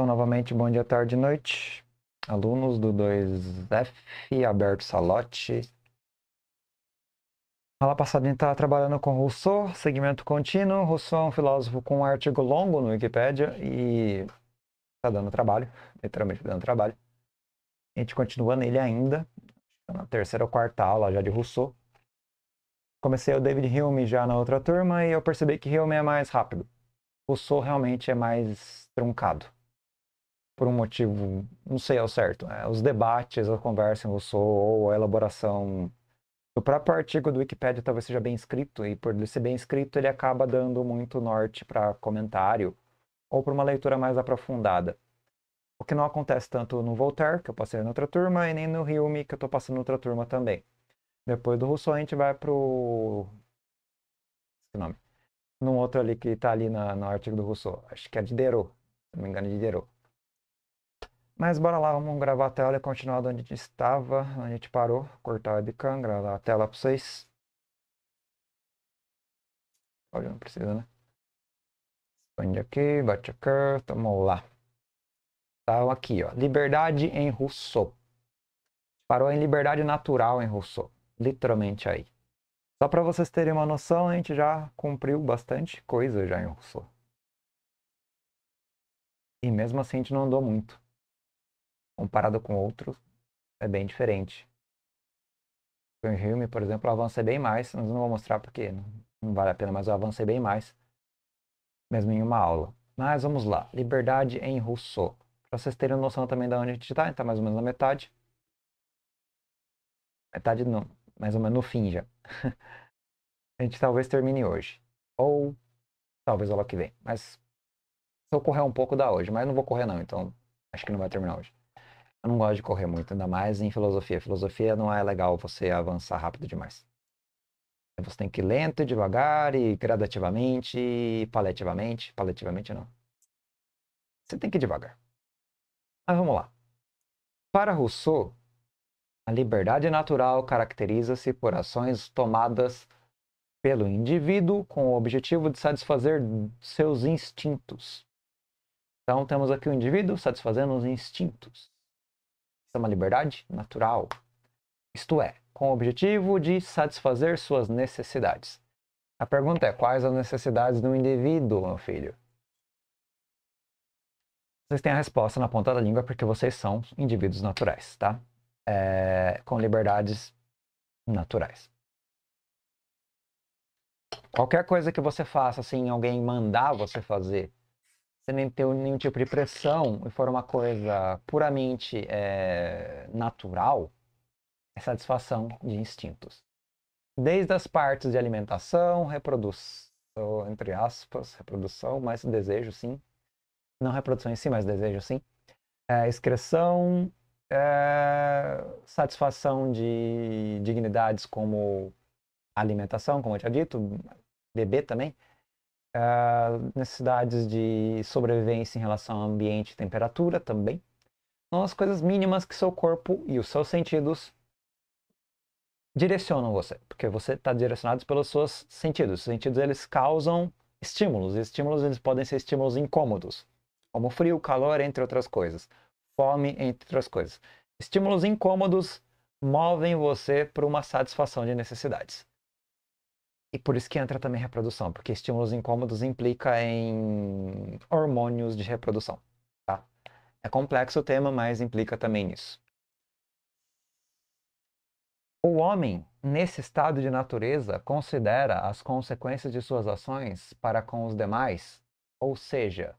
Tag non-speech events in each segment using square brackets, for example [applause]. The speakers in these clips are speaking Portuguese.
Então, novamente, bom dia, tarde e noite. Alunos do 2F, Alberto Salotti. Aula passada a tá gente estava trabalhando com Rousseau, segmento contínuo. Rousseau é um filósofo com um artigo longo no Wikipedia e está dando trabalho, literalmente dando trabalho. A gente continua nele ainda, tá na terceira ou quarta aula já de Rousseau. Comecei o David Hume já na outra turma e eu percebi que Hume é mais rápido. Rousseau realmente é mais truncado por um motivo, não sei ao certo, né? os debates, a conversa em Rousseau ou a elaboração o próprio artigo do Wikipedia talvez seja bem escrito, e por ele ser bem escrito, ele acaba dando muito norte para comentário ou para uma leitura mais aprofundada. O que não acontece tanto no Voltaire, que eu passei na outra turma, e nem no Hume, que eu estou passando na outra turma também. Depois do Rousseau, a gente vai para o Esse nome. Num outro ali que está ali na, no artigo do Rousseau. Acho que é de Diderot, se não me engano, é de Diderot. Mas bora lá, vamos gravar a tela e continuar de onde a gente estava, onde a gente parou, cortar a webcam, gravar a tela para vocês. Olha, não precisa, né? Expande aqui, bate aqui, tamo lá. tava tá, aqui, ó, liberdade em Rousseau. Parou em liberdade natural em Rousseau, literalmente aí. Só para vocês terem uma noção, a gente já cumpriu bastante coisa já em Rousseau. E mesmo assim a gente não andou muito comparado com outros, é bem diferente. O Hume, por exemplo, eu avancei bem mais, mas não vou mostrar porque não vale a pena, mas eu avancei bem mais, mesmo em uma aula. Mas vamos lá, liberdade em Rousseau. Para vocês terem noção também da onde a gente está, a gente está mais ou menos na metade. Metade não, mais ou menos no fim já. [laughs] a gente talvez termine hoje. Ou talvez aula que vem. Mas se eu correr um pouco dá hoje, mas não vou correr não, então acho que não vai terminar hoje. Eu não gosto de correr muito, ainda mais em filosofia. Filosofia não é legal você avançar rápido demais. Você tem que ir lento, devagar e gradativamente, e paliativamente. Paliativamente não. Você tem que ir devagar. Mas vamos lá. Para Rousseau, a liberdade natural caracteriza-se por ações tomadas pelo indivíduo com o objetivo de satisfazer seus instintos. Então temos aqui o indivíduo satisfazendo os instintos. Isso é uma liberdade natural. Isto é, com o objetivo de satisfazer suas necessidades. A pergunta é: quais as necessidades do indivíduo, meu filho? Vocês têm a resposta na ponta da língua porque vocês são indivíduos naturais, tá? É, com liberdades naturais. Qualquer coisa que você faça, assim, alguém mandar você fazer, sem nem ter nenhum tipo de pressão e for uma coisa puramente é, natural, é satisfação de instintos. Desde as partes de alimentação, reprodução, entre aspas, reprodução, mas desejo sim. Não reprodução em si, mas desejo sim. É, excreção, é, satisfação de dignidades como alimentação, como eu tinha dito, beber também, uh, necessidades de sobrevivência em relação ao ambiente e temperatura também. São então, as coisas mínimas que seu corpo e os seus sentidos direcionam você, porque você está direcionado pelos seus sentidos. Os sentidos eles causam estímulos, e estímulos eles podem ser estímulos incômodos, como frio, calor, entre outras coisas, fome, entre outras coisas. Estímulos incômodos movem você para uma satisfação de necessidades. E por isso que entra também reprodução, porque estímulos incômodos implica em hormônios de reprodução, tá? É complexo o tema, mas implica também nisso. O homem, nesse estado de natureza, considera as consequências de suas ações para com os demais, ou seja,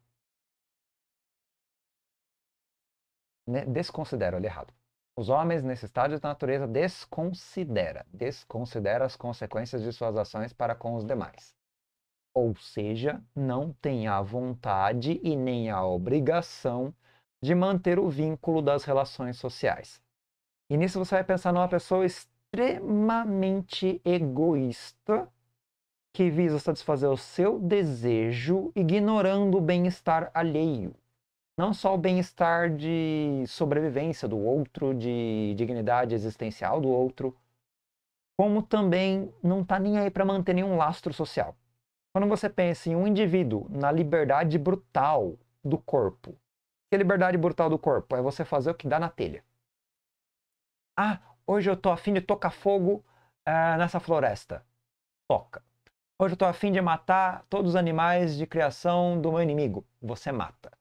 né, desconsidera, olha errado. Os homens, nesse estádio da natureza, desconsidera, desconsidera as consequências de suas ações para com os demais. Ou seja, não tem a vontade e nem a obrigação de manter o vínculo das relações sociais. E nisso você vai pensar numa pessoa extremamente egoísta que visa satisfazer o seu desejo, ignorando o bem-estar alheio não só o bem-estar de sobrevivência do outro, de dignidade existencial do outro, como também não está nem aí para manter nenhum lastro social. Quando você pensa em um indivíduo na liberdade brutal do corpo, que liberdade brutal do corpo? É você fazer o que dá na telha. Ah, hoje eu tô afim de tocar fogo uh, nessa floresta. Toca. Hoje eu tô afim de matar todos os animais de criação do meu inimigo. Você mata.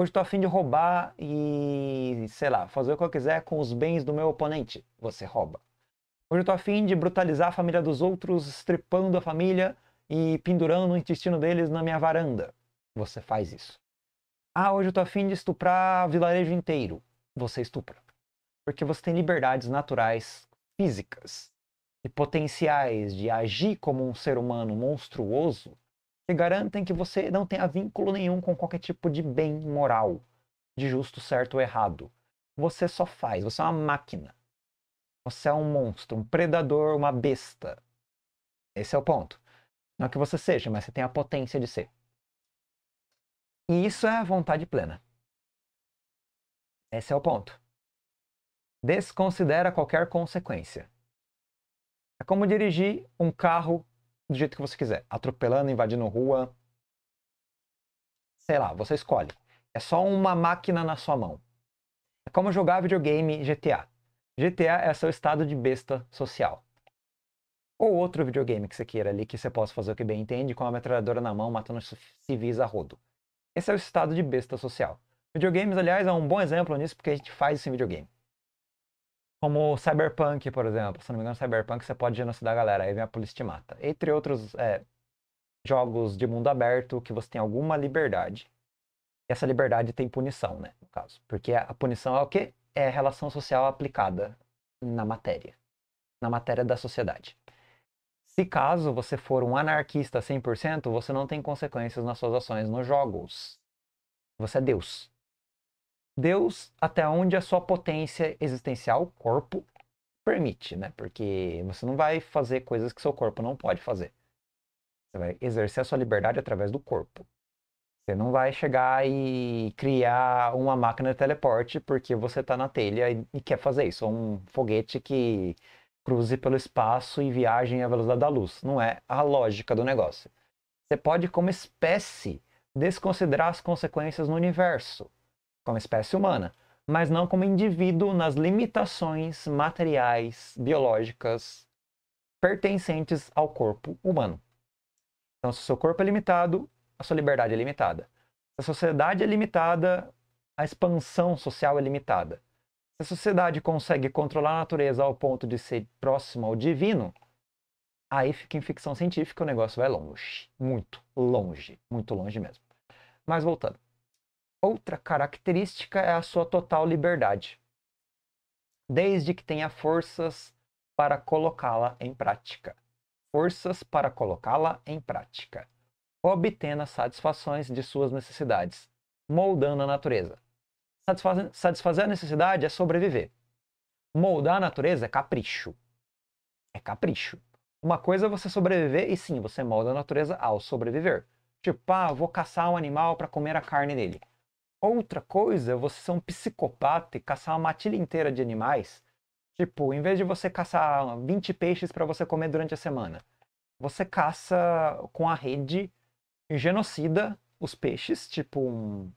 Hoje estou afim de roubar e, sei lá, fazer o que eu quiser com os bens do meu oponente. Você rouba. Hoje eu tô afim de brutalizar a família dos outros, estripando a família e pendurando o intestino deles na minha varanda. Você faz isso. Ah, hoje eu tô afim de estuprar o vilarejo inteiro. Você estupra. Porque você tem liberdades naturais, físicas e potenciais de agir como um ser humano monstruoso e garantem que você não tenha vínculo nenhum com qualquer tipo de bem moral, de justo, certo ou errado. Você só faz, você é uma máquina. Você é um monstro, um predador, uma besta. Esse é o ponto. Não que você seja, mas você tem a potência de ser. E isso é a vontade plena. Esse é o ponto. Desconsidera qualquer consequência. É como dirigir um carro do jeito que você quiser. Atropelando, invadindo rua. Sei lá, você escolhe. É só uma máquina na sua mão. É como jogar videogame GTA. GTA é seu estado de besta social. Ou outro videogame que você queira ali, que você possa fazer o que bem entende, com a metralhadora na mão, matando civis a rodo. Esse é o estado de besta social. Videogames, aliás, é um bom exemplo nisso, porque a gente faz isso em videogame. Como Cyberpunk, por exemplo. Se não me engano, Cyberpunk você pode genocidar a galera, aí vem a polícia te mata. Entre outros é, jogos de mundo aberto que você tem alguma liberdade. Essa liberdade tem punição, né? No caso. Porque a punição é o quê? É a relação social aplicada na matéria. Na matéria da sociedade. Se caso você for um anarquista 100%, você não tem consequências nas suas ações nos jogos. Você é Deus. Deus até onde a sua potência existencial, corpo, permite, né? Porque você não vai fazer coisas que seu corpo não pode fazer. Você vai exercer a sua liberdade através do corpo. Você não vai chegar e criar uma máquina de teleporte porque você está na telha e, e, quer fazer isso. Ou um foguete que cruze pelo espaço e viaje à velocidade da luz. Não é a lógica do negócio. Você pode, como espécie, desconsiderar as consequências no universo como espécie humana, mas não como indivíduo nas limitações materiais, biológicas, pertencentes ao corpo humano. Então, se o seu corpo é limitado, a sua liberdade é limitada. Se a sociedade é limitada, a expansão social é limitada. Se a sociedade consegue controlar a natureza ao ponto de ser próxima ao divino, aí fica em ficção científica, o negócio vai longe. Muito longe. Muito longe mesmo. Mas voltando. Outra característica é a sua total liberdade, desde que tenha forças para colocá-la em prática. Forças para colocá-la em prática, obtendo as satisfações de suas necessidades, moldando a natureza. Satisfazer, satisfazer a necessidade é sobreviver. Moldar a natureza é capricho. É capricho. Uma coisa é você sobreviver e sim, você molda a natureza ao sobreviver. Tipo, ah, vou caçar um animal para comer a carne dele. Outra coisa, você ser um psicopata e caçar uma matilha inteira de animais. Tipo, em vez de você caçar 20 peixes para você comer durante a semana, você caça com a rede e genocida os peixes, tipo um.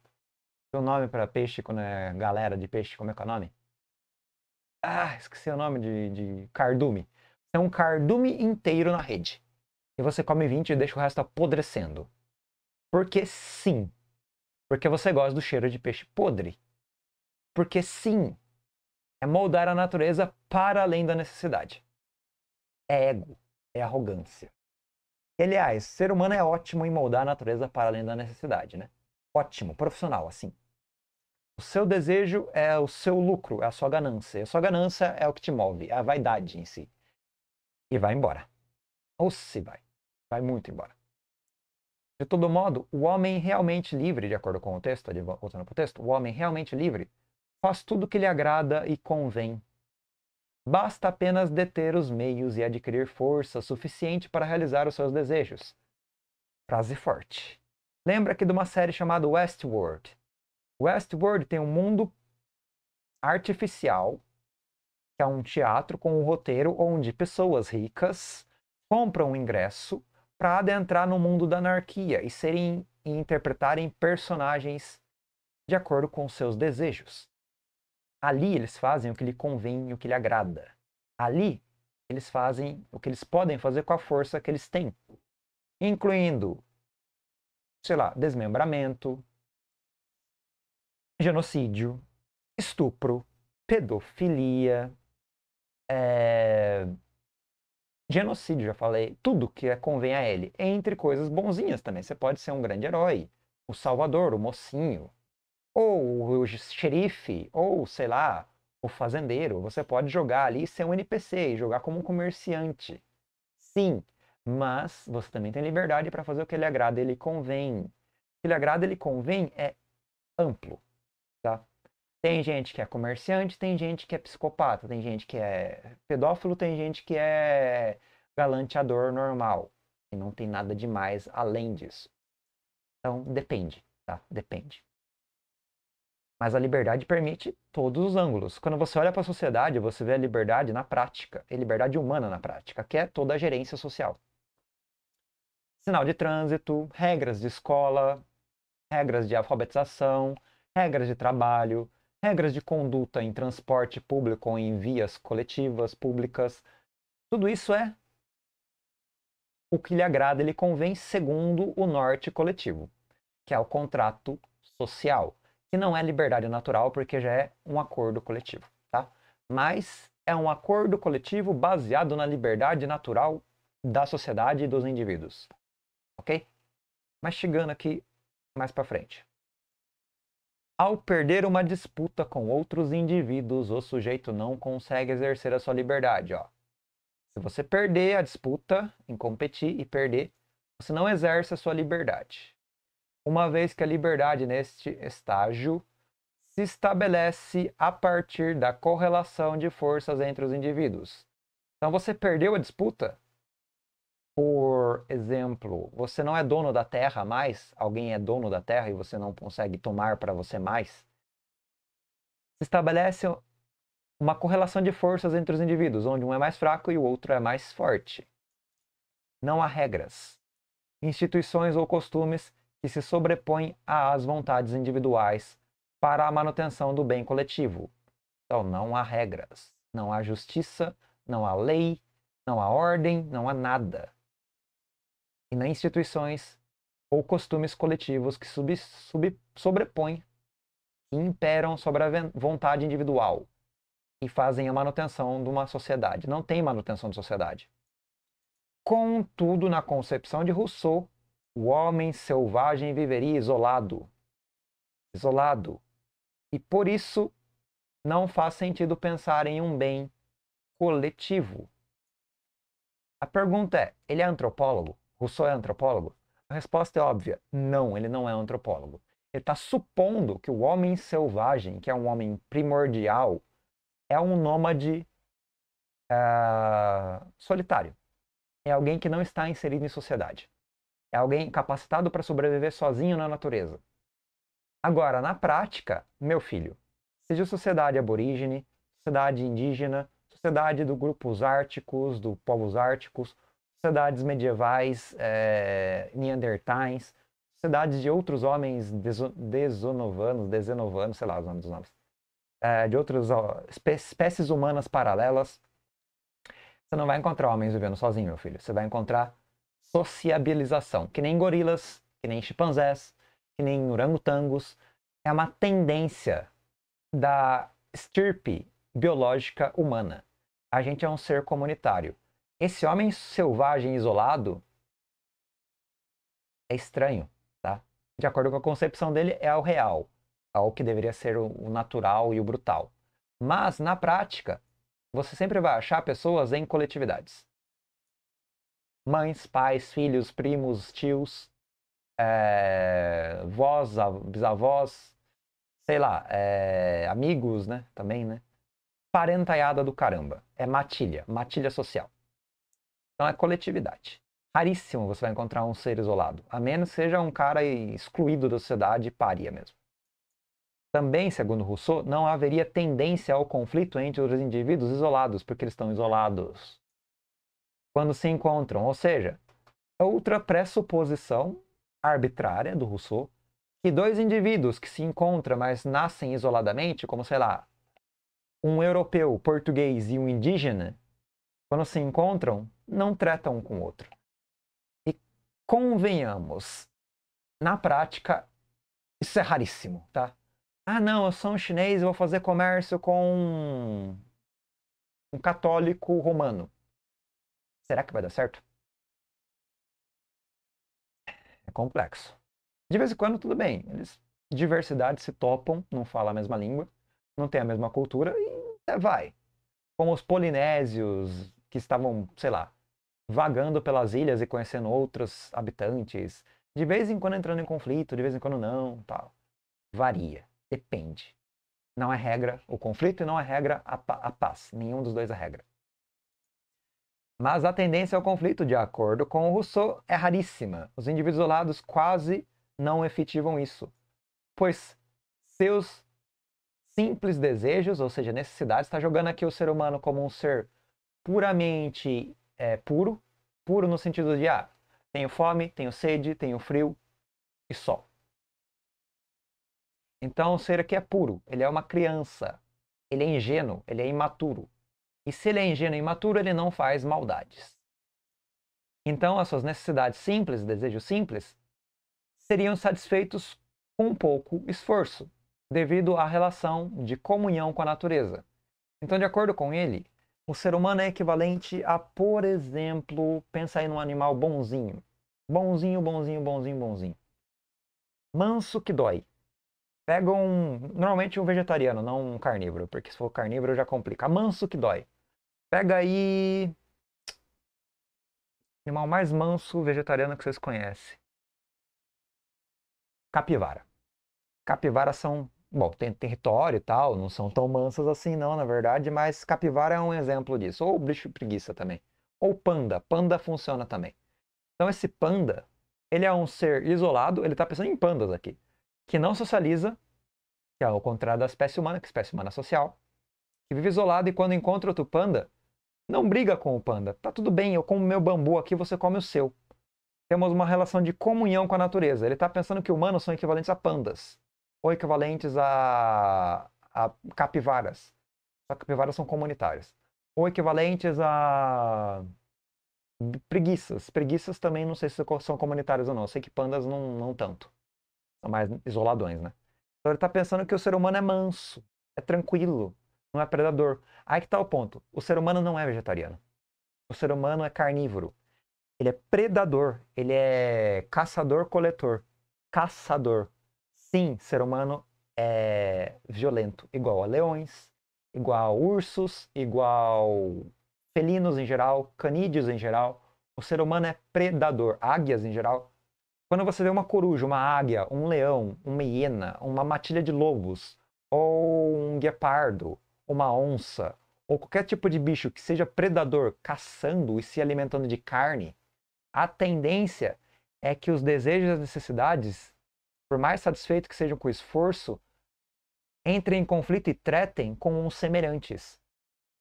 Tem nome para peixe quando é galera de peixe, como é que é o nome? Ah, esqueci o nome de, de cardume. É um cardume inteiro na rede. E você come 20 e deixa o resto apodrecendo. Porque sim, porque você gosta do cheiro de peixe podre. Porque sim, é moldar a natureza para além da necessidade. É ego, é arrogância. E, aliás, ser humano é ótimo em moldar a natureza para além da necessidade, né? Ótimo, profissional, assim. O seu desejo é o seu lucro, é a sua ganância. E a sua ganância é o que te move, é a vaidade em si. E vai embora. Ou se vai. Vai muito embora. De todo modo, o homem realmente livre, de acordo com o texto, voltando para o texto, o homem realmente livre faz tudo que lhe agrada e convém. Basta apenas deter os meios e adquirir força suficiente para realizar os seus desejos. Frase forte. Lembra aqui de uma série chamada Westworld. Westworld tem um mundo artificial, que é um teatro com um roteiro onde pessoas ricas compram um ingresso para adentrar no mundo da anarquia e serem e interpretarem personagens de acordo com seus desejos. Ali eles fazem o que lhe convém e o que lhe agrada. Ali eles fazem o que eles podem fazer com a força que eles têm, incluindo, sei lá, desmembramento, genocídio, estupro, pedofilia, é, Genocídio, já falei. Tudo que é, convém a ele. Entre coisas bonzinhas também. Você pode ser um grande herói, o salvador, o mocinho, ou o xerife, ou sei lá, o fazendeiro. Você pode jogar ali e ser um NPC, jogar como um comerciante. Sim, mas você também tem liberdade para fazer o que lhe agrada, ele convém. O que lhe agrada, ele convém é amplo, tá? Tem gente que é comerciante, tem gente que é psicopata, tem gente que é pedófilo, tem gente que é galanteador normal. E não tem nada demais além disso. Então, depende, tá? Depende. Mas a liberdade permite todos os ângulos. Quando você olha para a sociedade, você vê a liberdade na prática, e liberdade humana na prática, que é toda a gerência social. Sinal de trânsito, regras de escola, regras de alfabetização, regras de trabalho, regras de conduta em transporte público ou em vias coletivas, públicas. Tudo isso é o que lhe agrada e lhe convém segundo o norte coletivo, que é o contrato social, que não é liberdade natural porque já é um acordo coletivo, tá? Mas é um acordo coletivo baseado na liberdade natural da sociedade e dos indivíduos, ok? Mas chegando aqui mais para frente. Ao perder uma disputa com outros indivíduos, o sujeito não consegue exercer a sua liberdade. Ó. Se você perder a disputa em competir e perder, você não exerce a sua liberdade. Uma vez que a liberdade neste estágio se estabelece a partir da correlação de forças entre os indivíduos. Então você perdeu a disputa, por exemplo, você não é dono da terra mais, alguém é dono da terra e você não consegue tomar para você mais. Se estabelece uma correlação de forças entre os indivíduos, onde um é mais fraco e o outro é mais forte. Não há regras, instituições ou costumes que se sobrepõem às vontades individuais para a manutenção do bem coletivo. Então, não há regras, não há justiça, não há lei, não há ordem, não há nada e nas instituições ou costumes coletivos que sub, sub, sobrepõem e imperam sobre a vontade individual e fazem a manutenção de uma sociedade. Não tem manutenção de sociedade. Contudo, na concepção de Rousseau, o homem selvagem viveria isolado. Isolado. E por isso não faz sentido pensar em um bem coletivo. A pergunta é: ele é antropólogo? Rousseau é antropólogo? A resposta é óbvia: não, ele não é antropólogo. Ele está supondo que o homem selvagem, que é um homem primordial, é um nômade uh, solitário. É alguém que não está inserido em sociedade. É alguém capacitado para sobreviver sozinho na natureza. Agora, na prática, meu filho, seja sociedade aborígene, sociedade indígena, sociedade dos grupos árticos, dos povos árticos, sociedades medievais, é, neandertais, sociedades de outros homens deso, desonovanos, desenovanos, sei lá os nomes dos nomes, é, de outras espé espécies humanas paralelas. Você não vai encontrar homens vivendo sozinho, meu filho. Você vai encontrar sociabilização, que nem gorilas, que nem chimpanzés, que nem orangotangos. É uma tendência da estirpe biológica humana. A gente é um ser comunitário. Esse homem selvagem isolado é estranho, tá? De acordo com a concepção dele, é o real, é o que deveria ser o natural e o brutal. Mas, na prática, você sempre vai achar pessoas em coletividades. Mães, pais, filhos, primos, tios, é, vós, bisavós, sei lá, é, amigos, né? Também, né? Parentaiada do caramba. É matilha, matilha social. Então é coletividade. Raríssimo você vai encontrar um ser isolado, a menos que seja um cara excluído da sociedade e paria mesmo. Também, segundo Rousseau, não haveria tendência ao conflito entre os indivíduos isolados, porque eles estão isolados quando se encontram. Ou seja, outra pressuposição arbitrária do Rousseau, que dois indivíduos que se encontram, mas nascem isoladamente, como sei lá, um europeu, português e um indígena, quando se encontram, não tratam um com o outro. E convenhamos, na prática, isso é raríssimo, tá? Ah, não, eu sou um chinês e vou fazer comércio com um católico romano. Será que vai dar certo? É complexo. De vez em quando, tudo bem. Eles, diversidade, se topam, não falam a mesma língua, não tem a mesma cultura e é, vai. Como os polinésios, que estavam, sei lá, vagando pelas ilhas e conhecendo outros habitantes, de vez em quando entrando em conflito, de vez em quando não, tal. Varia, depende. Não é regra o conflito e não é regra a, pa a paz. Nenhum dos dois é regra. Mas a tendência ao é conflito, de acordo com o Rousseau, é raríssima. Os indivíduos isolados quase não efetivam isso, pois seus simples desejos, ou seja, necessidades, está jogando aqui o ser humano como um ser puramente é, puro, puro no sentido de ah, tenho fome, tenho sede, tenho frio e sol. Então o ser aqui é puro, ele é uma criança, ele é ingênuo, ele é imaturo. E se ele é ingênuo e imaturo, ele não faz maldades. Então as suas necessidades simples, desejos simples, seriam satisfeitos com pouco esforço, devido à relação de comunhão com a natureza. Então, de acordo com ele, o ser humano é equivalente a, por exemplo, pensa aí num animal bonzinho. Bonzinho, bonzinho, bonzinho, bonzinho. Manso que dói. Pega um. Normalmente um vegetariano, não um carnívoro, porque se for carnívoro já complica. Manso que dói. Pega aí. Animal mais manso vegetariano que vocês conhecem. Capivara. Capivaras são Bom, tem território e tal, não são tão mansas assim não, na verdade, mas capivara é um exemplo disso. Ou bicho preguiça também. Ou panda. Panda funciona também. Então esse panda, ele é um ser isolado, ele está pensando em pandas aqui, que não socializa, que é o contrário da espécie humana, que é espécie humana social, que vive isolado e quando encontra outro panda, não briga com o panda. Tá tudo bem, eu como meu bambu aqui, você come o seu. Temos uma relação de comunhão com a natureza. Ele está pensando que humanos são equivalentes a pandas ou equivalentes a, a capivaras. Só que capivaras são comunitárias. Ou equivalentes a preguiças. Preguiças também não sei se são comunitárias ou não. Eu sei que pandas não, não tanto. São mais isoladões, né? Então ele está pensando que o ser humano é manso, é tranquilo, não é predador. Aí que está o ponto. O ser humano não é vegetariano. O ser humano é carnívoro. Ele é predador, ele é caçador-coletor. Caçador. Sim, ser humano é violento, igual a leões, igual a ursos, igual felinos em geral, canídeos em geral. O ser humano é predador, águias em geral. Quando você vê uma coruja, uma águia, um leão, uma hiena, uma matilha de lobos, ou um guepardo, uma onça, ou qualquer tipo de bicho que seja predador caçando e se alimentando de carne, a tendência é que os desejos e as necessidades por mais satisfeitos que sejam com o esforço, entrem em conflito e tretem com uns semelhantes.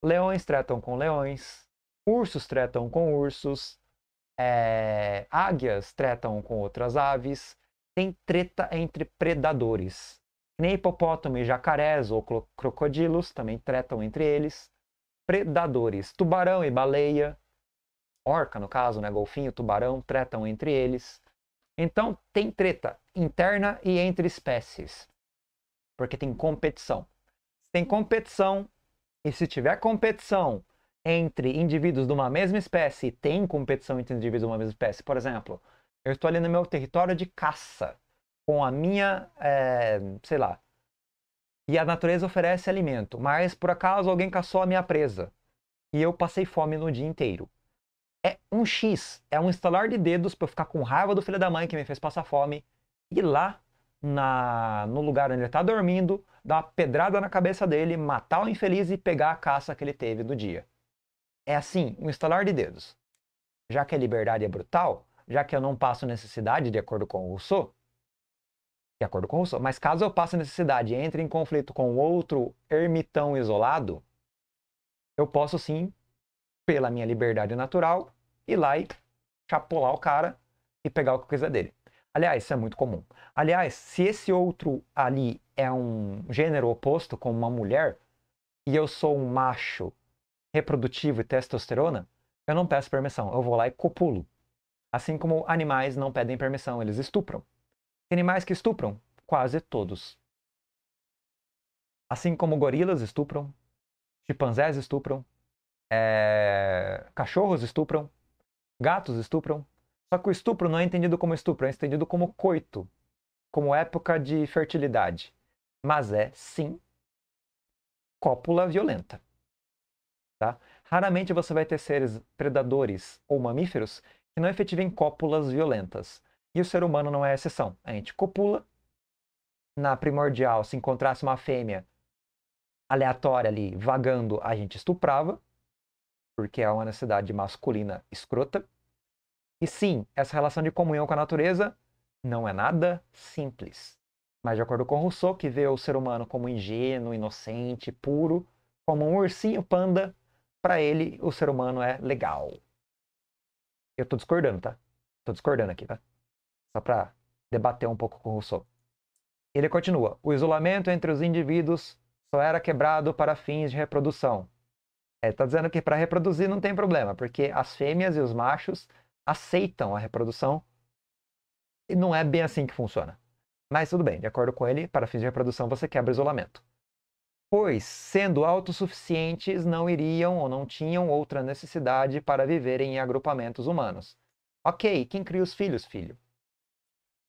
Leões tretam com leões, ursos tretam com ursos, é... águias tretam com outras aves. Tem treta entre predadores. Nem hipopótamo e jacarés ou crocodilos também tretam entre eles. Predadores, tubarão e baleia, orca no caso, né, golfinho, tubarão, tretam entre eles. Então tem treta interna e entre espécies, porque tem competição. Tem competição, e se tiver competição entre indivíduos de uma mesma espécie, tem competição entre indivíduos de uma mesma espécie, por exemplo, eu estou ali no meu território de caça, com a minha, é, sei lá, e a natureza oferece alimento, mas por acaso alguém caçou a minha presa e eu passei fome no dia inteiro é um X, é um instalar de dedos para eu ficar com raiva do filho da mãe que me fez passar fome e lá na, no lugar onde ele está dormindo, dar uma pedrada na cabeça dele, matar o infeliz e pegar a caça que ele teve do dia. É assim, um estalar de dedos. Já que a liberdade é brutal, já que eu não passo necessidade de acordo com o Rousseau, de acordo com o Rousseau, mas caso eu passe necessidade e entre em conflito com outro ermitão isolado, eu posso sim pela minha liberdade natural, ir lá e chapolar o cara e pegar o que dele. Aliás, isso é muito comum. Aliás, se esse outro ali é um gênero oposto, como uma mulher, e eu sou um macho reprodutivo e testosterona, eu não peço permissão, eu vou lá e copulo. Assim como animais não pedem permissão, eles estupram. Animais que estupram? Quase todos. Assim como gorilas estupram, chimpanzés estupram, é, cachorros estupram, gatos estupram. Só que o estupro não é entendido como estupro, é entendido como coito, como época de fertilidade. Mas é, sim, cópula violenta. Tá? Raramente você vai ter seres predadores ou mamíferos que não efetivem cópulas violentas. E o ser humano não é a exceção. A gente copula. Na primordial, se encontrasse uma fêmea aleatória ali, vagando, a gente estuprava porque é uma necessidade masculina escrota. E sim, essa relação de comunhão com a natureza não é nada simples. Mas, de acordo com Rousseau, que vê o ser humano como ingênuo, inocente, puro, como um ursinho panda, para ele o ser humano é legal. Eu tô discordando, tá? Tô discordando aqui, tá? Só para debater um pouco com Rousseau. Ele continua: o isolamento entre os indivíduos só era quebrado para fins de reprodução, Está é, tá dizendo que para reproduzir não tem problema, porque as fêmeas e os machos aceitam a reprodução e não é bem assim que funciona. Mas tudo bem, de acordo com ele, para fins de reprodução você quebra o isolamento. Pois, sendo autossuficientes, não iriam ou não tinham outra necessidade para viverem em agrupamentos humanos. Ok, quem cria os filhos, filho?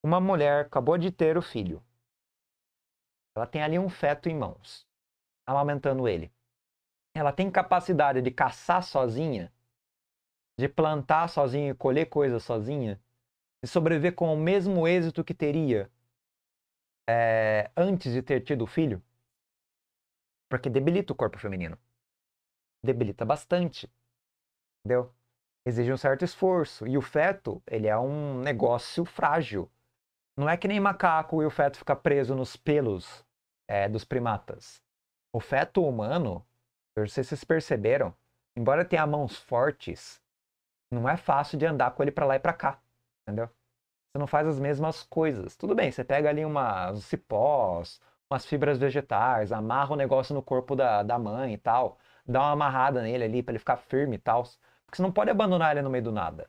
Uma mulher acabou de ter o filho. Ela tem ali um feto em mãos, amamentando ele ela tem capacidade de caçar sozinha, de plantar sozinha e colher coisas sozinha, de sobreviver com o mesmo êxito que teria é, antes de ter tido o filho? Porque debilita o corpo feminino. Debilita bastante. Entendeu? Exige um certo esforço. E o feto, ele é um negócio frágil. Não é que nem macaco e o feto fica preso nos pelos é, dos primatas. O feto humano, não sei se vocês perceberam, embora tenha mãos fortes, não é fácil de andar com ele para lá e para cá, entendeu? Você não faz as mesmas coisas. Tudo bem, você pega ali umas cipós, umas fibras vegetais, amarra o negócio no corpo da, da mãe e tal, dá uma amarrada nele ali para ele ficar firme e tal, porque você não pode abandonar ele no meio do nada.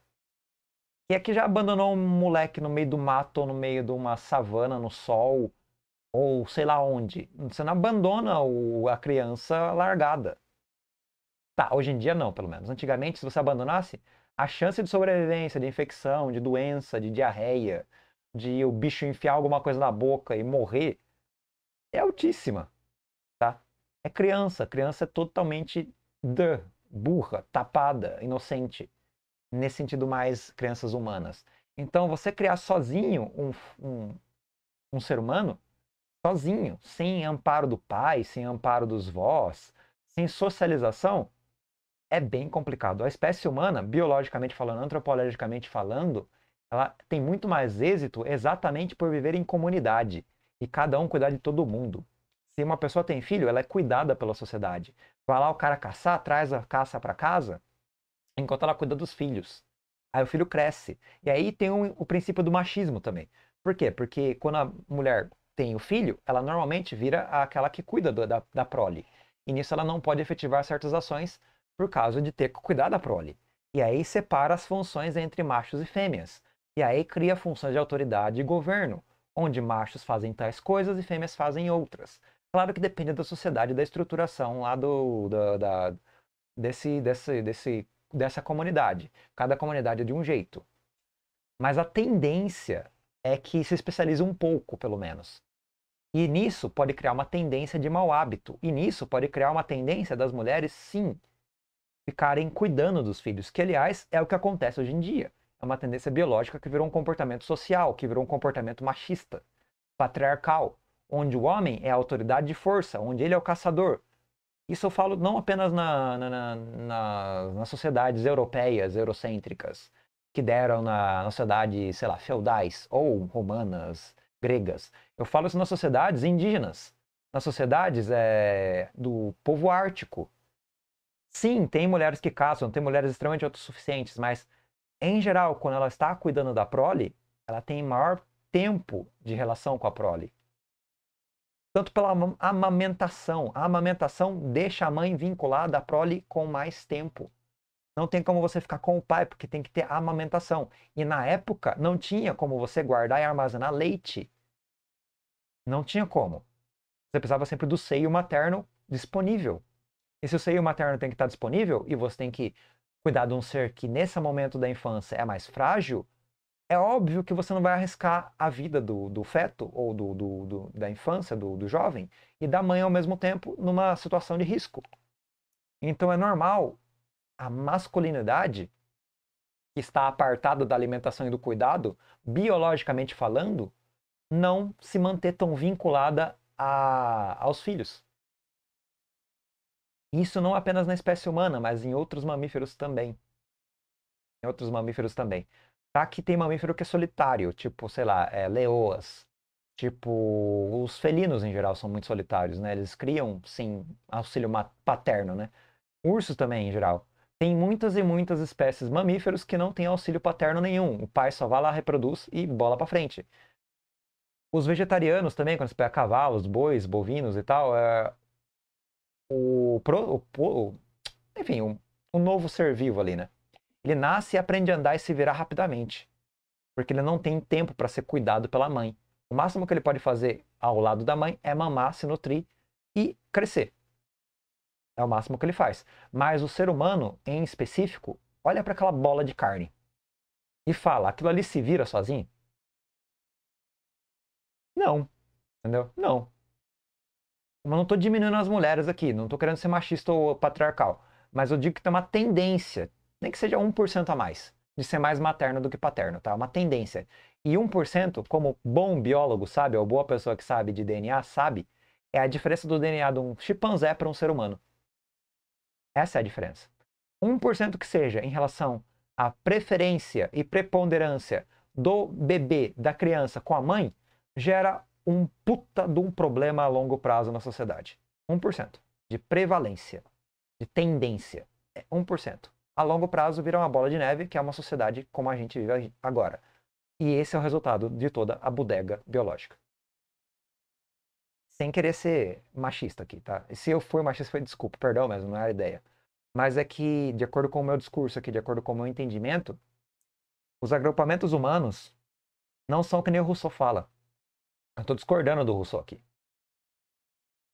E aqui já abandonou um moleque no meio do mato, no meio de uma savana, no sol, ou sei lá onde. Você não abandona o, a criança largada. Tá, hoje em dia não, pelo menos. Antigamente, se você abandonasse, a chance de sobrevivência, de infecção, de doença, de diarreia, de o bicho enfiar alguma coisa na boca e morrer é altíssima, tá? É criança, criança é totalmente dã, burra, tapada, inocente, nesse sentido mais crianças humanas. Então, você criar sozinho um, um, um ser humano sozinho, sem amparo do pai, sem amparo dos vós, sem socialização, é bem complicado. A espécie humana, biologicamente falando, antropologicamente falando, ela tem muito mais êxito exatamente por viver em comunidade e cada um cuidar de todo mundo. Se uma pessoa tem filho, ela é cuidada pela sociedade. Vai lá o cara caçar, traz a caça para casa, enquanto ela cuida dos filhos. Aí o filho cresce. E aí tem um, o princípio do machismo também. Por quê? Porque quando a mulher tem o filho, ela normalmente vira aquela que cuida do, da, da prole. E nisso ela não pode efetivar certas ações por causa de ter que cuidar da prole. E aí separa as funções entre machos e fêmeas. E aí cria funções de autoridade e governo, onde machos fazem tais coisas e fêmeas fazem outras. Claro que depende da sociedade, da estruturação lá do, da, da desse, desse, desse, dessa comunidade. Cada comunidade é de um jeito. Mas a tendência é que se especialize um pouco, pelo menos. E nisso pode criar uma tendência de mau hábito. E nisso pode criar uma tendência das mulheres, sim, ficarem cuidando dos filhos, que aliás é o que acontece hoje em dia. É uma tendência biológica que virou um comportamento social, que virou um comportamento machista, patriarcal, onde o homem é a autoridade de força, onde ele é o caçador. Isso eu falo não apenas na, na, na, na nas sociedades europeias, eurocêntricas, que deram na, na sociedade, sei lá, feudais ou romanas, gregas. Eu falo isso nas sociedades indígenas, nas sociedades é, do povo ártico. Sim, tem mulheres que caçam, tem mulheres extremamente autossuficientes, mas em geral, quando ela está cuidando da prole, ela tem maior tempo de relação com a prole. Tanto pela amamentação. A amamentação deixa a mãe vinculada à prole com mais tempo. Não tem como você ficar com o pai, porque tem que ter amamentação. E na época não tinha como você guardar e armazenar leite. Não tinha como. Você precisava sempre do seio materno disponível. E se o seio materno tem que estar tá disponível e você tem que cuidar de um ser que nesse momento da infância é mais frágil, é óbvio que você não vai arriscar a vida do, do feto ou do, do, do da infância, do jovem, e da mãe ao mesmo tempo numa situação de risco. Então é normal a masculinidade, que está apartada da alimentação e do cuidado, biologicamente falando, não se manter tão vinculada a, aos filhos. Isso não apenas na espécie humana, mas em outros mamíferos também. Em outros mamíferos também. Tá que tem mamífero que é solitário, tipo, sei lá, é, leoas. Tipo, os felinos em geral são muito solitários, né? Eles criam, sim, auxílio paterno, né? Ursos também, em geral. Tem muitas e muitas espécies mamíferos que não têm auxílio paterno nenhum. O pai só vai lá, reproduz e bola para frente. Os vegetarianos também, quando você pega cavalos, bois, bovinos e tal, é, o, pro, o, enfim, um, um, novo ser vivo ali, né? Ele nasce e aprende a andar e se virar rapidamente, porque ele não tem tempo para ser cuidado pela mãe. O máximo que ele pode fazer ao lado da mãe é mamar, se nutrir e crescer. É o máximo que ele faz. Mas o ser humano, em específico, olha para aquela bola de carne e fala: aquilo ali se vira sozinho? Não. Entendeu? Não. Mas não tô diminuindo as mulheres aqui, não tô querendo ser machista ou patriarcal. Mas eu digo que tem uma tendência, nem que seja 1% a mais, de ser mais materno do que paterno, tá? Uma tendência. E 1%, como bom biólogo sabe, ou boa pessoa que sabe de DNA, sabe, é a diferença do DNA de um chimpanzé para um ser humano. Essa é a diferença. 1% que seja em relação à preferência e preponderância do bebê, da criança com a mãe, gera um puta de um problema a longo prazo na sociedade. 1% de prevalência, de tendência. É 1%. A longo prazo vira uma bola de neve, que é uma sociedade como a gente vive agora. E esse é o resultado de toda a bodega biológica. Sem querer ser machista aqui, tá? E se eu for machista, foi desculpa, perdão, mas não era a ideia. Mas é que, de acordo com o meu discurso aqui, de acordo com o meu entendimento, os agrupamentos humanos não são que nem o Rousseau fala. Eu estou discordando do Rousseau aqui.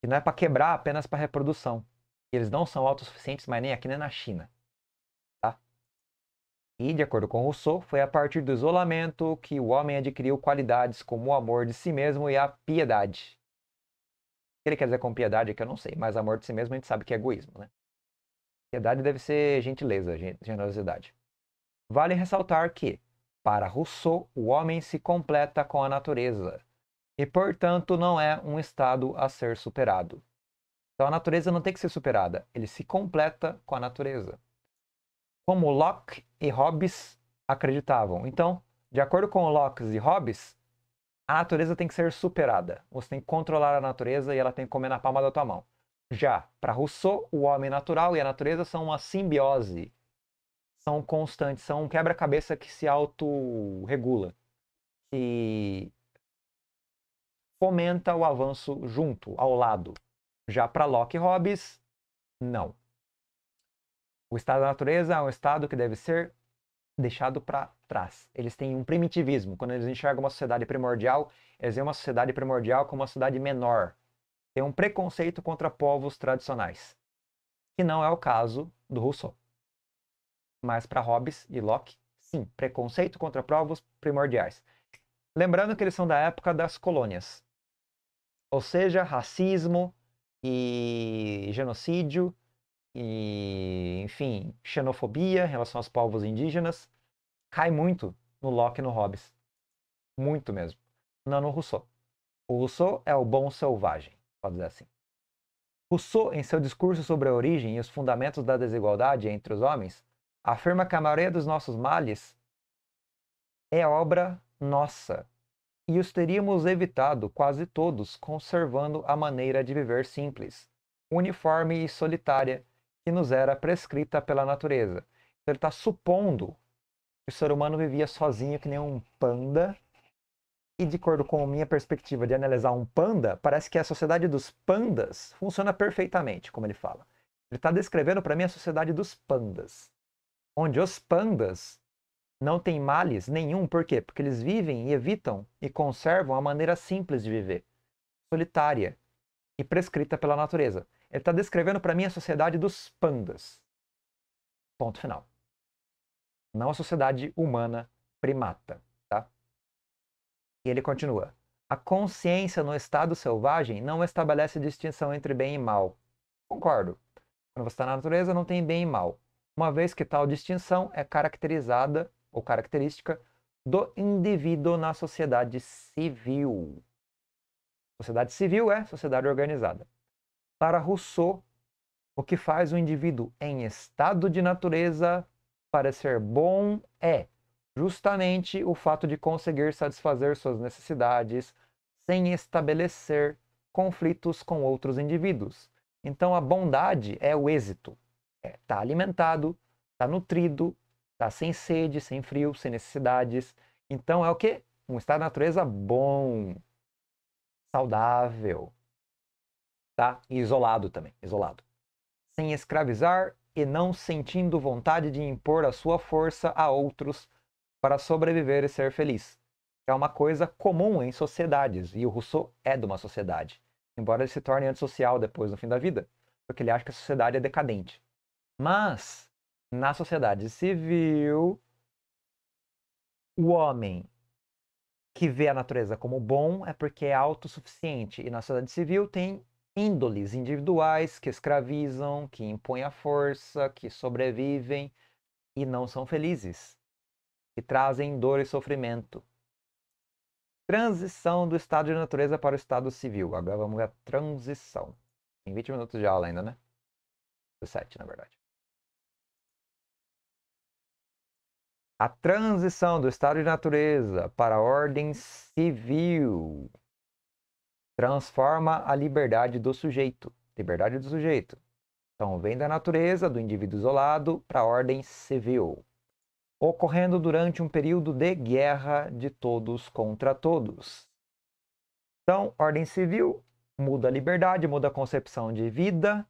Que não é para quebrar apenas para reprodução. Eles não são autossuficientes, mas nem aqui nem na China. Tá? E, de acordo com Rousseau, foi a partir do isolamento que o homem adquiriu qualidades como o amor de si mesmo e a piedade. O que ele quer dizer com piedade é que eu não sei, mas amor de si mesmo a gente sabe que é egoísmo, né? Piedade deve ser gentileza, generosidade. Vale ressaltar que, para Rousseau, o homem se completa com a natureza e, portanto, não é um estado a ser superado. Então a natureza não tem que ser superada, ele se completa com a natureza. Como Locke e Hobbes acreditavam. Então, de acordo com Locke e Hobbes, a natureza tem que ser superada. Você tem que controlar a natureza e ela tem que comer na palma da tua mão. Já para Rousseau, o homem natural e a natureza são uma simbiose. São constantes, são um quebra-cabeça que se autorregula. E fomenta o avanço junto, ao lado. Já para Locke e Hobbes, não. O estado da natureza é um estado que deve ser deixado para trás. Eles têm um primitivismo. Quando eles enxergam uma sociedade primordial, eles veem uma sociedade primordial como uma sociedade menor. Tem um preconceito contra povos tradicionais, que não é o caso do Rousseau. Mas para Hobbes e Locke, sim, preconceito contra povos primordiais. Lembrando que eles são da época das colônias. Ou seja, racismo e genocídio e, enfim, xenofobia em relação aos povos indígenas cai muito no Locke e no Hobbes. Muito mesmo. Não no Rousseau. O Rousseau é o bom selvagem, pode dizer assim. Rousseau, em seu discurso sobre a origem e os fundamentos da desigualdade entre os homens, afirma que a maioria dos nossos males é obra nossa, e os teríamos evitado quase todos conservando a maneira de viver simples, uniforme e solitária que nos era prescrita pela natureza. Então, ele está supondo que o ser humano vivia sozinho que nem um panda. E de acordo com minha perspectiva de analisar um panda, parece que a sociedade dos pandas funciona perfeitamente, como ele fala. Ele está descrevendo para mim a sociedade dos pandas, onde os pandas não têm males nenhum, por quê? Porque eles vivem e evitam e conservam a maneira simples de viver, solitária e prescrita pela natureza. Ele está descrevendo para mim a sociedade dos pandas. Ponto final. Não a sociedade humana primata, tá? E ele continua. A consciência no estado selvagem não estabelece distinção entre bem e mal. Concordo. Quando você está na natureza, não tem bem e mal, uma vez que tal distinção é caracterizada ou característica do indivíduo na sociedade civil. Sociedade civil é sociedade organizada. Para Rousseau, o que faz o indivíduo em estado de natureza parecer bom é justamente o fato de conseguir satisfazer suas necessidades sem estabelecer conflitos com outros indivíduos. Então a bondade é o êxito. Está é, tá alimentado, está nutrido, Tá sem sede, sem frio, sem necessidades. Então é o quê? Um estado de natureza bom, saudável, tá? E isolado também, isolado. Sem escravizar e não sentindo vontade de impor a sua força a outros para sobreviver e ser feliz. É uma coisa comum em sociedades, e o Rousseau é de uma sociedade, embora ele se torne antissocial depois no fim da vida, porque ele acha que a sociedade é decadente. Mas na sociedade civil, o homem que vê a natureza como bom é porque é autossuficiente, e na sociedade civil tem índoles individuais que escravizam, que impõem a força, que sobrevivem e não são felizes, que trazem dor e sofrimento. Transição do estado de natureza para o estado civil. Agora vamos ver a transição. Tem 20 minutos de aula ainda, né? 17, na verdade. a transição do estado de natureza para a ordem civil transforma a liberdade do sujeito. Liberdade do sujeito. Então, vem da natureza, do indivíduo isolado, para a ordem civil, ocorrendo durante um período de guerra de todos contra todos. Então, ordem civil muda a liberdade, muda a concepção de vida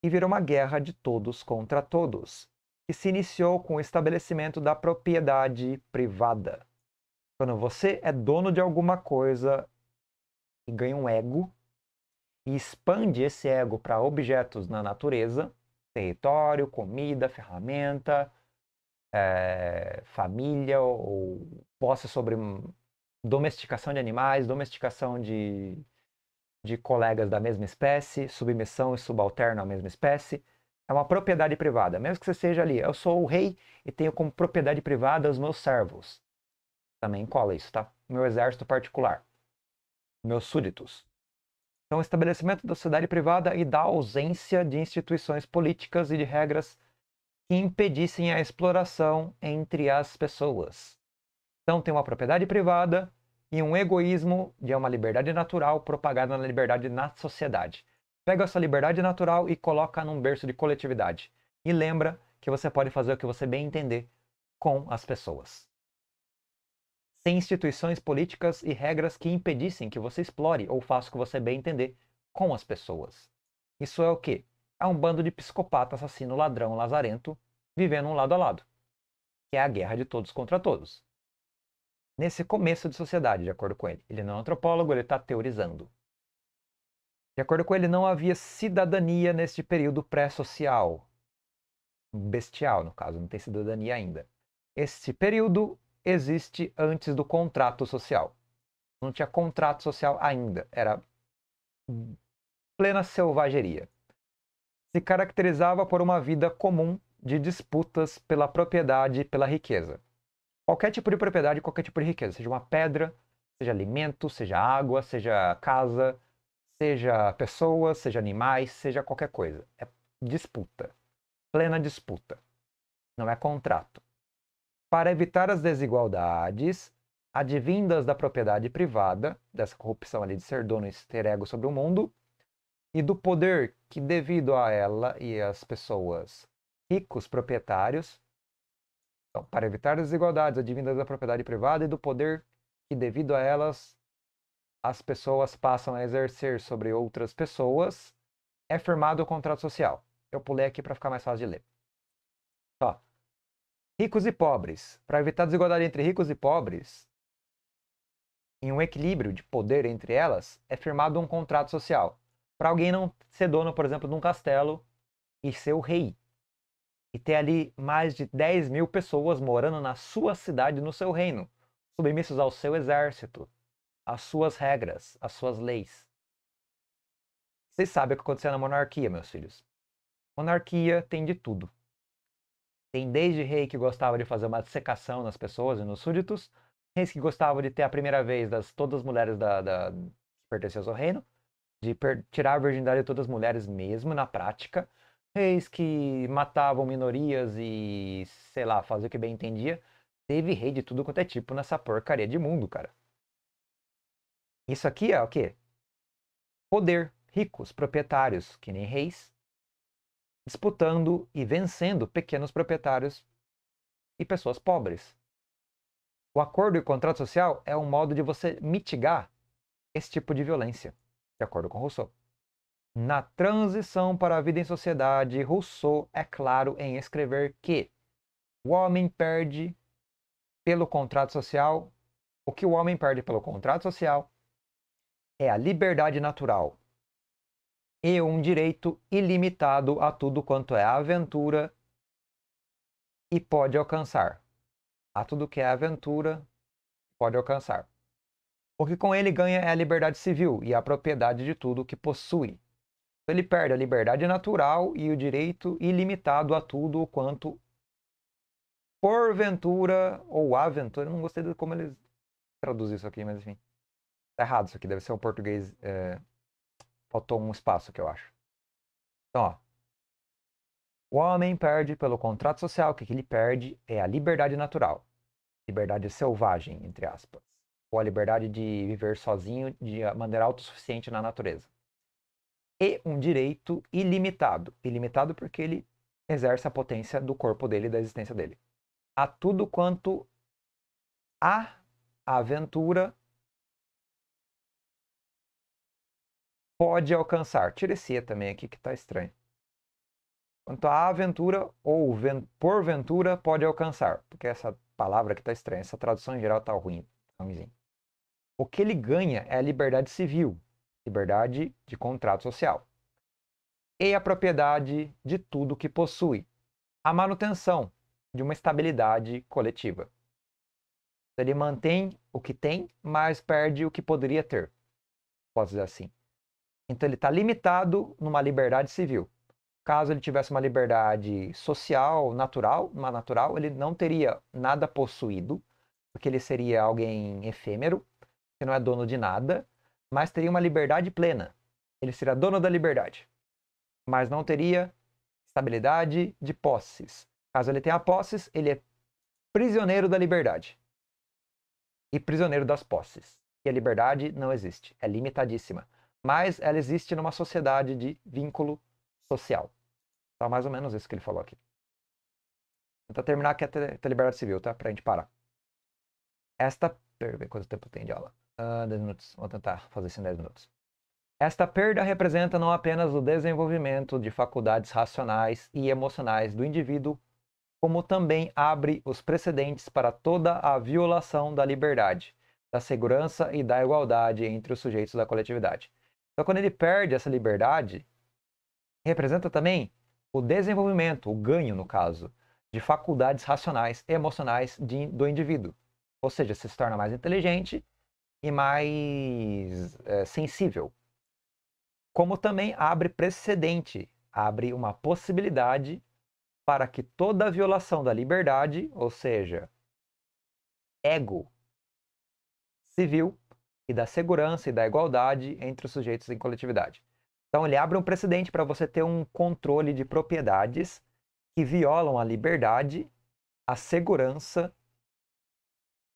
e vira uma guerra de todos contra todos que se iniciou com o estabelecimento da propriedade privada. Quando você é dono de alguma coisa e ganha um ego, e expande esse ego para objetos na natureza, território, comida, ferramenta, é, família ou posse sobre domesticação de animais, domesticação de, de colegas da mesma espécie, submissão e subalterno à mesma espécie. É uma propriedade privada. Mesmo que você seja ali, eu sou o rei e tenho como propriedade privada os meus servos. Também cola isso, tá? Meu exército particular. Meus súditos. Então, estabelecimento da sociedade privada e da ausência de instituições políticas e de regras que impedissem a exploração entre as pessoas. Então, tem uma propriedade privada e um egoísmo de uma liberdade natural propagada na liberdade na sociedade. Pega essa liberdade natural e coloca num berço de coletividade. E lembra que você pode fazer o que você bem entender com as pessoas. Sem instituições políticas e regras que impedissem que você explore ou faça o que você bem entender com as pessoas. Isso é o quê? É um bando de psicopata, assassino, ladrão, lazarento, vivendo um lado a lado. Que é a guerra de todos contra todos. Nesse começo de sociedade, de acordo com ele. Ele não é antropólogo, ele está teorizando. De acordo com ele, não havia cidadania neste período pré-social. Bestial, no caso, não tem cidadania ainda. Este período existe antes do contrato social. Não tinha contrato social ainda, era plena selvageria. Se caracterizava por uma vida comum de disputas pela propriedade e pela riqueza. Qualquer tipo de propriedade, qualquer tipo de riqueza, seja uma pedra, seja alimento, seja água, seja casa, Seja pessoas, seja animais, seja qualquer coisa. É disputa. Plena disputa. Não é contrato. Para evitar as desigualdades advindas da propriedade privada, dessa corrupção ali de ser dono e ter ego sobre o mundo, e do poder que, devido a ela e às pessoas ricos proprietários, então, para evitar as desigualdades advindas da propriedade privada e do poder que, devido a elas, as pessoas passam a exercer sobre outras pessoas, é firmado o contrato social. Eu pulei aqui para ficar mais fácil de ler. Ó. Ricos e pobres. Para evitar desigualdade entre ricos e pobres, em um equilíbrio de poder entre elas, é firmado um contrato social. Para alguém não ser dono, por exemplo, de um castelo e ser o rei. E ter ali mais de 10 mil pessoas morando na sua cidade, no seu reino, submissos ao seu exército, as suas regras, as suas leis. Vocês sabem o que aconteceu na monarquia, meus filhos. Monarquia tem de tudo. Tem desde rei que gostava de fazer uma dissecação nas pessoas e nos súditos, reis que gostavam de ter a primeira vez das todas as mulheres da, da que pertenciam ao reino, de per, tirar a virgindade de todas as mulheres mesmo na prática, reis que matavam minorias e, sei lá, faziam o que bem entendia. Teve rei de tudo quanto é tipo nessa porcaria de mundo, cara. Isso aqui é o quê? Poder, ricos, proprietários, que nem reis, disputando e vencendo pequenos proprietários e pessoas pobres. O acordo e o contrato social é um modo de você mitigar esse tipo de violência, de acordo com Rousseau. Na transição para a vida em sociedade, Rousseau é claro em escrever que o homem perde pelo contrato social o que o homem perde pelo contrato social é a liberdade natural e um direito ilimitado a tudo quanto é aventura e pode alcançar. A tudo que é aventura pode alcançar. O que com ele ganha é a liberdade civil e a propriedade de tudo que possui. Então, ele perde a liberdade natural e o direito ilimitado a tudo o quanto porventura ou aventura, não gostei de como eles traduzem isso aqui, mas enfim Tá errado isso aqui, deve ser um português. É... Faltou um espaço que eu acho. Então, ó. O homem perde pelo contrato social, o que ele perde é a liberdade natural. Liberdade selvagem, entre aspas. Ou a liberdade de viver sozinho de maneira autossuficiente na natureza. E um direito ilimitado. Ilimitado porque ele exerce a potência do corpo dele, da existência dele. A tudo quanto a aventura pode alcançar. Tire esse também aqui que está estranho. Quanto a aventura ou porventura pode alcançar. Porque essa palavra que está estranha, essa tradução em geral está ruim. O que ele ganha é a liberdade civil, liberdade de contrato social. E a propriedade de tudo que possui. A manutenção de uma estabilidade coletiva. Ele mantém o que tem, mas perde o que poderia ter. Posso dizer assim. Então ele está limitado numa liberdade civil. Caso ele tivesse uma liberdade social, natural, uma natural, ele não teria nada possuído, porque ele seria alguém efêmero, que não é dono de nada, mas teria uma liberdade plena. Ele seria dono da liberdade, mas não teria estabilidade de posses. Caso ele tenha posses, ele é prisioneiro da liberdade e prisioneiro das posses. E a liberdade não existe, é limitadíssima mas ela existe numa sociedade de vínculo social. É mais ou menos isso que ele falou aqui. Tentar terminar aqui até a liberdade civil, tá? Pra gente parar. Esta. ver quanto tempo tem de aula. Uh, ah, 10 minutos. Vou tentar fazer isso em 10 minutos. Esta perda representa não apenas o desenvolvimento de faculdades racionais e emocionais do indivíduo, como também abre os precedentes para toda a violação da liberdade, da segurança e da igualdade entre os sujeitos da coletividade. Então, quando ele perde essa liberdade, representa também o desenvolvimento, o ganho, no caso, de faculdades racionais e emocionais de, do indivíduo. Ou seja, se torna mais inteligente e mais é, sensível. Como também abre precedente, abre uma possibilidade para que toda violação da liberdade, ou seja, ego civil, e da segurança e da igualdade entre os sujeitos em coletividade. Então ele abre um precedente para você ter um controle de propriedades que violam a liberdade, a segurança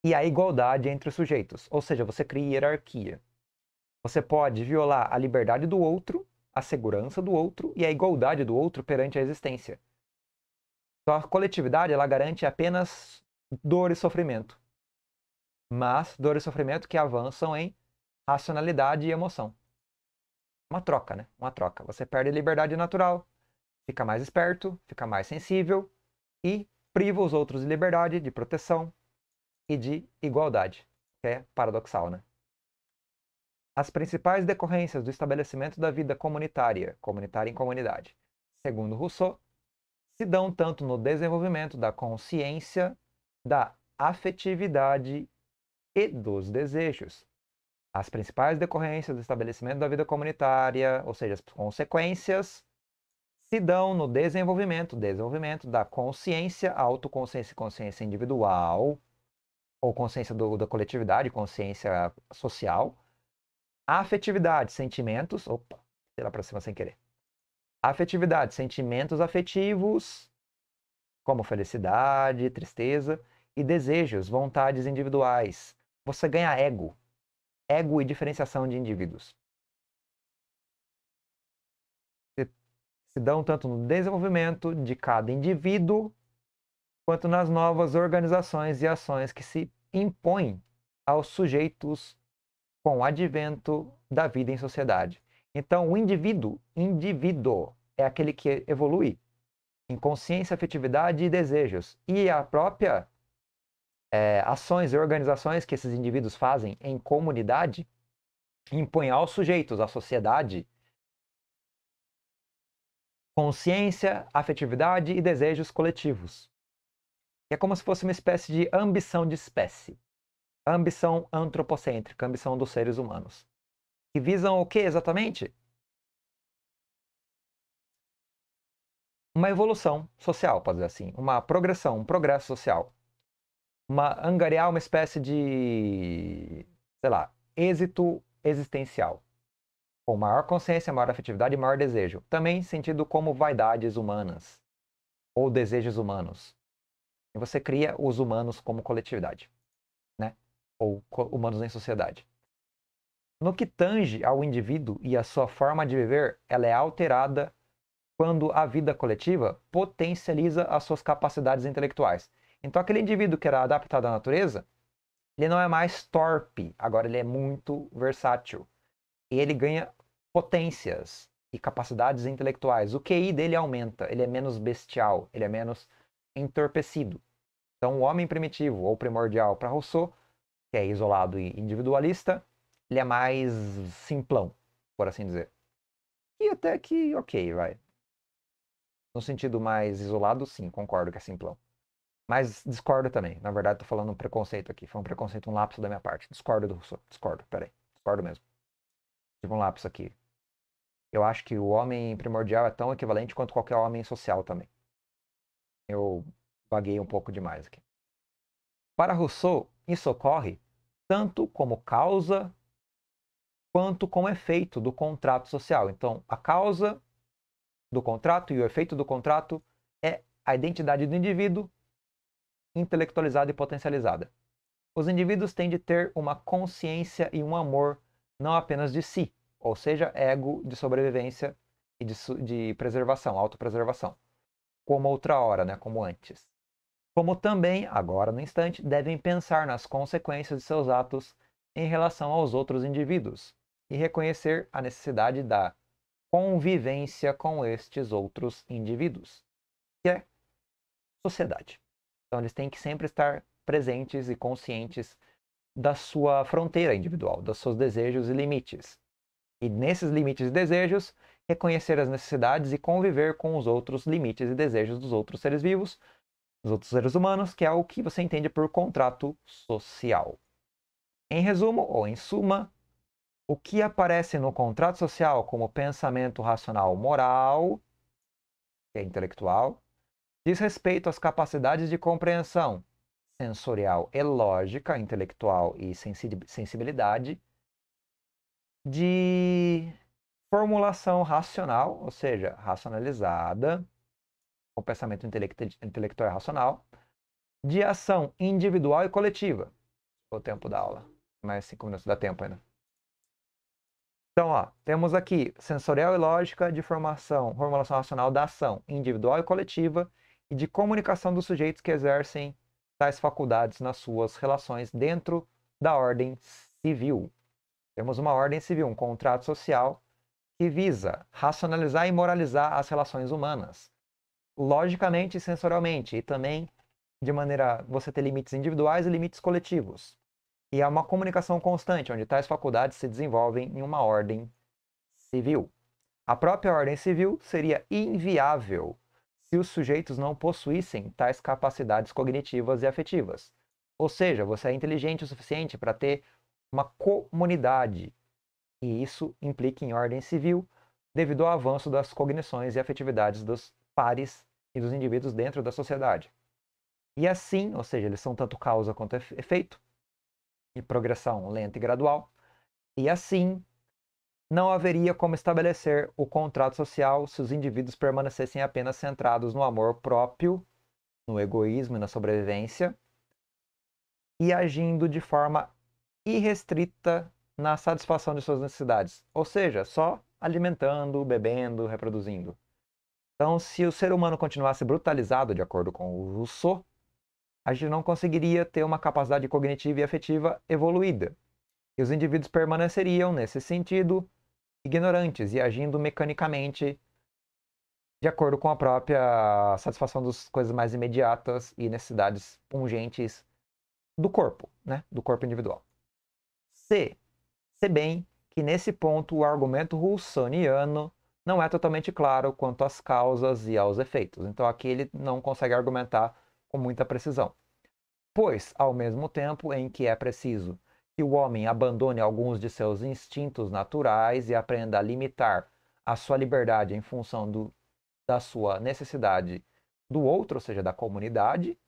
e a igualdade entre os sujeitos. Ou seja, você cria hierarquia. Você pode violar a liberdade do outro, a segurança do outro e a igualdade do outro perante a existência. Então, a coletividade ela garante apenas dor e sofrimento mas dor e sofrimento que avançam em racionalidade e emoção. Uma troca, né? Uma troca. Você perde a liberdade natural, fica mais esperto, fica mais sensível e priva os outros de liberdade, de proteção e de igualdade, que é paradoxal, né? As principais decorrências do estabelecimento da vida comunitária, comunitária em comunidade, segundo Rousseau, se dão tanto no desenvolvimento da consciência, da afetividade e dos desejos. As principais decorrências do estabelecimento da vida comunitária, ou seja, as consequências, se dão no desenvolvimento, desenvolvimento da consciência, autoconsciência e consciência individual, ou consciência do, da coletividade, consciência social, afetividade, sentimentos, opa, sei lá pra cima sem querer. Afetividade, sentimentos afetivos, como felicidade, tristeza, e desejos, vontades individuais, você ganha ego. Ego e diferenciação de indivíduos. Se, dão tanto no desenvolvimento de cada indivíduo, quanto nas novas organizações e ações que se impõem aos sujeitos com o advento da vida em sociedade. Então, o indivíduo, indivíduo, é aquele que evolui em consciência, afetividade e desejos. E a própria é, ações e organizações que esses indivíduos fazem em comunidade impõem aos sujeitos, à sociedade, consciência, afetividade e desejos coletivos. É como se fosse uma espécie de ambição de espécie, ambição antropocêntrica, ambição dos seres humanos. Que visam o que exatamente? Uma evolução social, pode dizer assim, uma progressão, um progresso social uma, angariar uma espécie de, sei lá, êxito existencial. Com maior consciência, maior afetividade e maior desejo. Também sentido como vaidades humanas ou desejos humanos. E você cria os humanos como coletividade, né? Ou co humanos em sociedade. No que tange ao indivíduo e à sua forma de viver, ela é alterada quando a vida coletiva potencializa as suas capacidades intelectuais. Então, aquele indivíduo que era adaptado à natureza, ele não é mais torpe, agora ele é muito versátil. E ele ganha potências e capacidades intelectuais. O QI dele aumenta, ele é menos bestial, ele é menos entorpecido. Então, o homem primitivo ou primordial para Rousseau, que é isolado e individualista, ele é mais simplão, por assim dizer. E até que, ok, vai. No sentido mais isolado, sim, concordo que é simplão. Mas discordo também. Na verdade, estou falando um preconceito aqui. Foi um preconceito, um lapso da minha parte. Discordo do Rousseau. Discordo, peraí. Discordo mesmo. Tive um lapso aqui. Eu acho que o homem primordial é tão equivalente quanto qualquer homem social também. Eu vaguei um pouco demais aqui. Para Rousseau, isso ocorre tanto como causa quanto como efeito do contrato social. Então, a causa do contrato e o efeito do contrato é a identidade do indivíduo intelectualizada e potencializada. Os indivíduos têm de ter uma consciência e um amor não apenas de si, ou seja, ego de sobrevivência e de, de preservação, autopreservação, como hora, né, como antes. Como também, agora no instante, devem pensar nas consequências de seus atos em relação aos outros indivíduos e reconhecer a necessidade da convivência com estes outros indivíduos, que é sociedade. Então eles têm que sempre estar presentes e conscientes da sua fronteira individual, dos seus desejos e limites. E nesses limites e desejos, reconhecer as necessidades e conviver com os outros limites e desejos dos outros seres vivos, dos outros seres humanos, que é o que você entende por contrato social. Em resumo, ou em suma, o que aparece no contrato social como pensamento racional moral, que é intelectual, Diz respeito às capacidades de compreensão sensorial e lógica, intelectual e sensibilidade, de formulação racional, ou seja, racionalizada, o pensamento intelectual e racional, de ação individual e coletiva. O tempo da aula. Mais cinco minutos dá tempo ainda. Então, ó, temos aqui sensorial e lógica de formação, formulação racional da ação individual e coletiva e de comunicação dos sujeitos que exercem tais faculdades nas suas relações dentro da ordem civil. Temos uma ordem civil, um contrato social que visa racionalizar e moralizar as relações humanas, logicamente e sensorialmente, e também de maneira você ter limites individuais e limites coletivos. E há uma comunicação constante, onde tais faculdades se desenvolvem em uma ordem civil. A própria ordem civil seria inviável se os sujeitos não possuíssem tais capacidades cognitivas e afetivas. Ou seja, você é inteligente o suficiente para ter uma comunidade, e isso implica em ordem civil, devido ao avanço das cognições e afetividades dos pares e dos indivíduos dentro da sociedade. E assim, ou seja, eles são tanto causa quanto efeito, e progressão lenta e gradual. E assim, não haveria como estabelecer o contrato social se os indivíduos permanecessem apenas centrados no amor próprio, no egoísmo e na sobrevivência, e agindo de forma irrestrita na satisfação de suas necessidades, ou seja, só alimentando, bebendo, reproduzindo. Então, se o ser humano continuasse brutalizado, de acordo com o Rousseau, a gente não conseguiria ter uma capacidade cognitiva e afetiva evoluída. E os indivíduos permaneceriam, nesse sentido, ignorantes e agindo mecanicamente de acordo com a própria satisfação das coisas mais imediatas e necessidades pungentes do corpo, né? Do corpo individual. C. Se bem que nesse ponto o argumento russoniano não é totalmente claro quanto às causas e aos efeitos. Então aqui ele não consegue argumentar com muita precisão. Pois, ao mesmo tempo em que é preciso que o homem abandone alguns de seus instintos naturais e aprenda a limitar a sua liberdade em função do, da sua necessidade do outro, ou seja, da comunidade.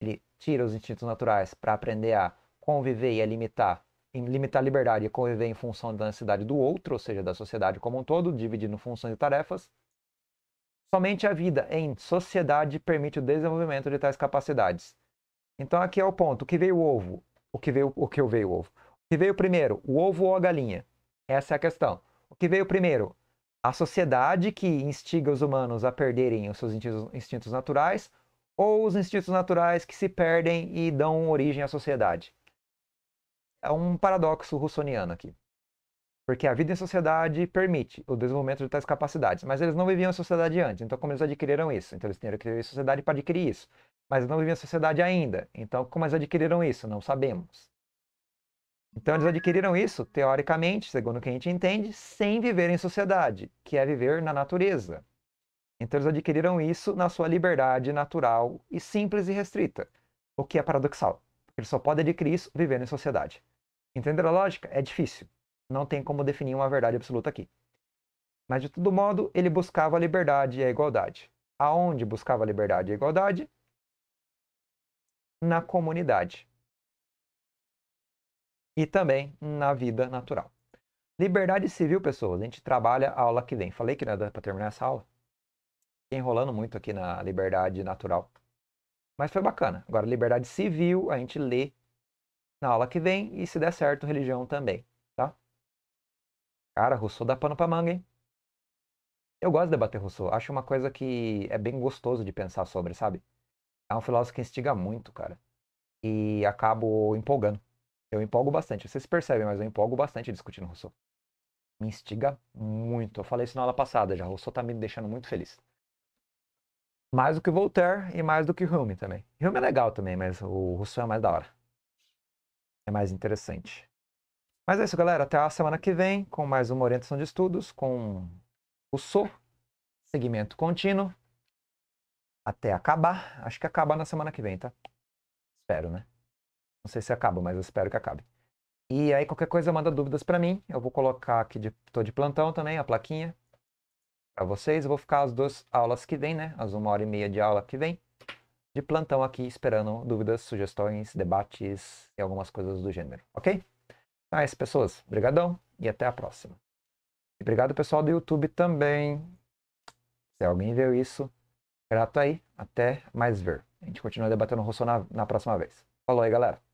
Ele tira os instintos naturais para aprender a conviver e a limitar, limitar a liberdade e conviver em função da necessidade do outro, ou seja, da sociedade como um todo, dividindo funções e tarefas. Somente a vida em sociedade permite o desenvolvimento de tais capacidades. Então aqui é o ponto. O que veio o ovo? o que veio o que veio o ovo. O que veio primeiro, o ovo ou a galinha? Essa é a questão. O que veio primeiro? A sociedade que instiga os humanos a perderem os seus instintos naturais ou os instintos naturais que se perdem e dão origem à sociedade? É um paradoxo russoniano aqui. Porque a vida em sociedade permite o desenvolvimento de tais capacidades, mas eles não viviam em sociedade antes, então como eles adquiriram isso? Então eles tinham que viver em sociedade para adquirir isso mas não viviam em sociedade ainda. Então, como eles adquiriram isso? Não sabemos. Então, eles adquiriram isso, teoricamente, segundo o que a gente entende, sem viver em sociedade, que é viver na natureza. Então, eles adquiriram isso na sua liberdade natural e simples e restrita, o que é paradoxal, eles só podem adquirir isso vivendo em sociedade. Entender a lógica? É difícil. Não tem como definir uma verdade absoluta aqui. Mas, de todo modo, ele buscava a liberdade e a igualdade. Aonde buscava a liberdade e a igualdade? na comunidade e também na vida natural. Liberdade civil, pessoas, a gente trabalha a aula que vem. Falei que não dá para terminar essa aula? Fiquei enrolando muito aqui na liberdade natural. Mas foi bacana. Agora, liberdade civil, a gente lê na aula que vem e, se der certo, religião também, tá? Cara, Rousseau dá pano pra manga, hein? Eu gosto de debater Rousseau. Acho uma coisa que é bem gostoso de pensar sobre, sabe? é um filósofo que instiga muito, cara. E acabo empolgando. Eu empolgo bastante. Vocês percebem, mas eu empolgo bastante discutindo Rousseau. Me instiga muito. Eu falei isso na aula passada já. Rousseau tá me deixando muito feliz. Mais do que Voltaire e mais do que Hume também. Hume é legal também, mas o Rousseau é mais da hora. É mais interessante. Mas é isso, galera. Até a semana que vem com mais uma orientação de estudos com o Rousseau. segmento contínuo até acabar. Acho que acaba na semana que vem, tá? Espero, né? Não sei se acaba, mas eu espero que acabe. E aí qualquer coisa manda dúvidas para mim. Eu vou colocar aqui, de, tô de plantão também, a plaquinha para vocês. Eu vou ficar as duas aulas que vem, né? As uma hora e meia de aula que vem. De plantão aqui, esperando dúvidas, sugestões, debates e algumas coisas do gênero, ok? Então é isso, pessoas. Obrigadão e até a próxima. E obrigado, pessoal do YouTube também. Se alguém viu isso, Grato aí, até mais ver. A gente continua debatendo o Rousseau na, na próxima vez. Falou aí, galera.